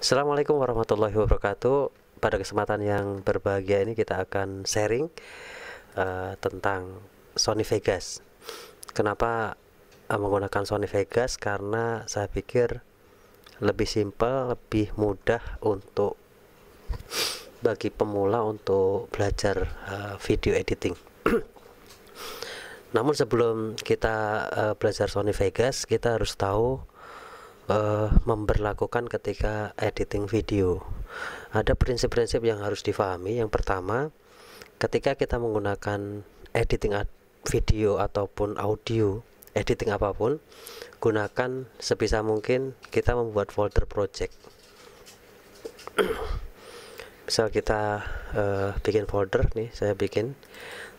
Assalamualaikum warahmatullahi wabarakatuh. Pada kesempatan yang berbahagia ini kita akan sharing uh, tentang Sony Vegas. Kenapa uh, menggunakan Sony Vegas? Karena saya pikir lebih simpel, lebih mudah untuk bagi pemula untuk belajar uh, video editing. Namun sebelum kita uh, belajar Sony Vegas, kita harus tahu uh, eh, memberlakukan ketika editing video. Ada prinsip-prinsip yang harus difahami. Yang pertama, ketika kita menggunakan editing video ataupun audio, editing apapun, gunakan sebisa mungkin kita membuat folder project. Misal kita uh, bikin folder nih, saya bikin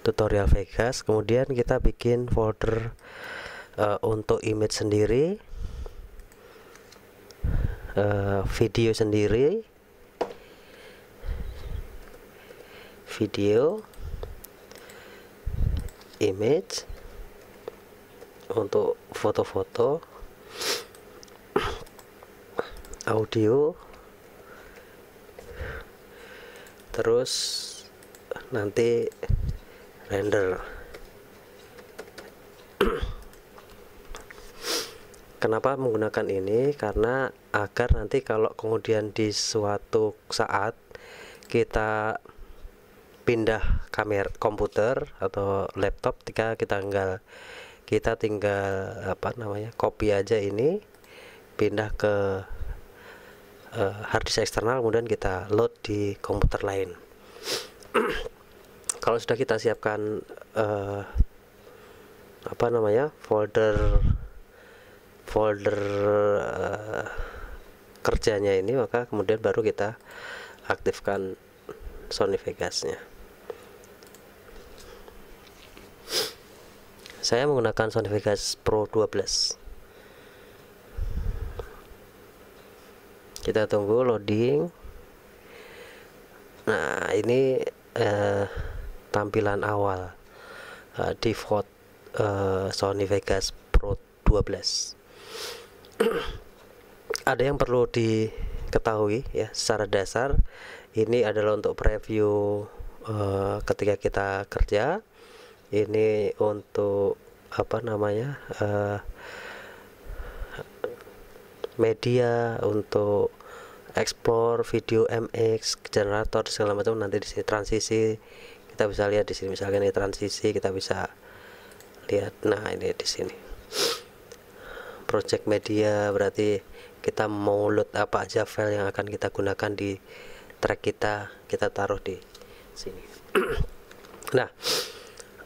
tutorial Vegas, kemudian kita bikin folder uh, untuk image sendiri, uh, video sendiri video image untuk foto-foto audio terus nanti render Kenapa menggunakan ini? Karena agar nanti kalau kemudian di suatu saat kita pindah kamera komputer atau laptop ketika kita tinggal kita tinggal apa namanya copy aja ini pindah ke uh, eh, harddisk eksternal kemudian kita load di komputer lain kalau sudah kita siapkan uh, apa namanya folder folder uh, kerjanya ini maka kemudian baru kita aktifkan Sony Vegas-nya. Saya menggunakan Sony Vegas Pro 12. Kita tunggu loading. Nah, ini eh, tampilan awal eh, default eh, Sony Vegas Pro 12. ada yang perlu diketahui ya secara dasar ini adalah untuk preview uh, ketika kita kerja ini untuk apa namanya uh, media untuk explore video MX generator segala macam nanti di sini transisi kita bisa lihat di sini misalnya ini transisi kita bisa lihat nah ini di sini project media berarti kita mau load apa aja file yang akan kita gunakan di track kita kita taruh di sini nah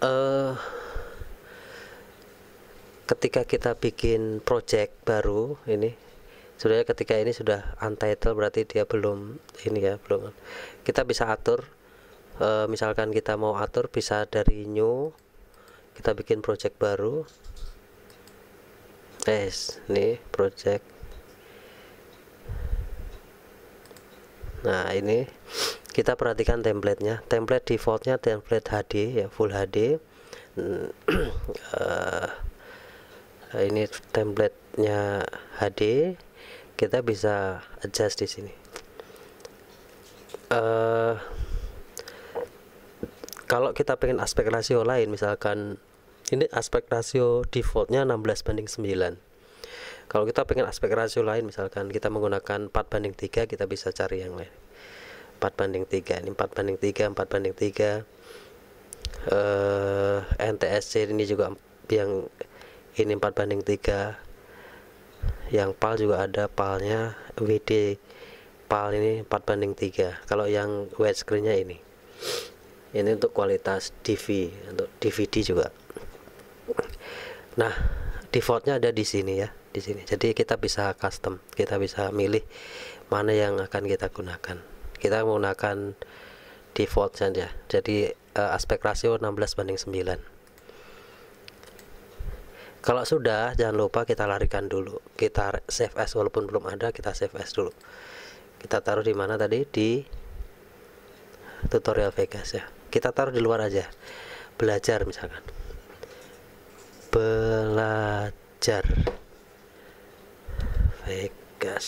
eh, ketika kita bikin project baru ini sebenarnya ketika ini sudah untitled berarti dia belum ini ya belum kita bisa atur e, misalkan kita mau atur bisa dari new kita bikin project baru tes nih project nah ini kita perhatikan templatenya template defaultnya template HD ya full HD uh, hmm, eh, ini templatenya HD kita bisa adjust di sini uh, kalau kita pengen aspek rasio lain misalkan ini aspek rasio defaultnya 16 banding 9 kalau kita pengen aspek rasio lain misalkan kita menggunakan 4 banding 3 kita bisa cari yang lain 4 banding 3 ini 4 banding 3 4 banding 3 uh, eh, NTSC ini juga yang ini 4 banding 3 yang PAL juga ada PALnya WD PAL ini 4 banding 3 kalau yang widescreennya ini ini untuk kualitas DV untuk DVD juga Nah, defaultnya ada di sini ya, di sini. Jadi kita bisa custom, kita bisa milih mana yang akan kita gunakan. Kita menggunakan default saja. Jadi uh, aspek rasio 16 banding 9. Kalau sudah, jangan lupa kita larikan dulu. Kita save as walaupun belum ada, kita save as dulu. Kita taruh di mana tadi? Di tutorial Vegas ya. Kita taruh di luar aja. Belajar misalkan belajar Vegas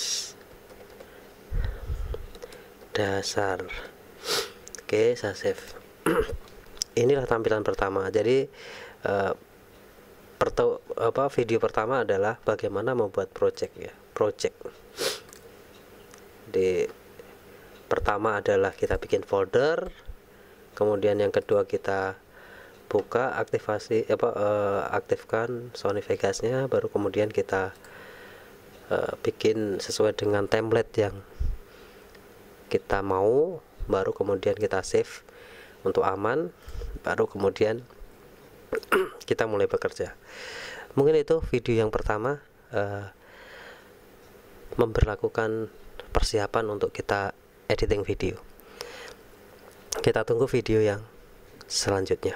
dasar oke saya save inilah tampilan pertama jadi eh, apa video pertama adalah bagaimana membuat project ya project di pertama adalah kita bikin folder kemudian yang kedua kita buka aktivasi apa e, aktifkan Sony Vegasnya baru kemudian kita e, bikin sesuai dengan template yang kita mau baru kemudian kita save untuk aman baru kemudian kita mulai bekerja mungkin itu video yang pertama e, memperlakukan persiapan untuk kita editing video kita tunggu video yang selanjutnya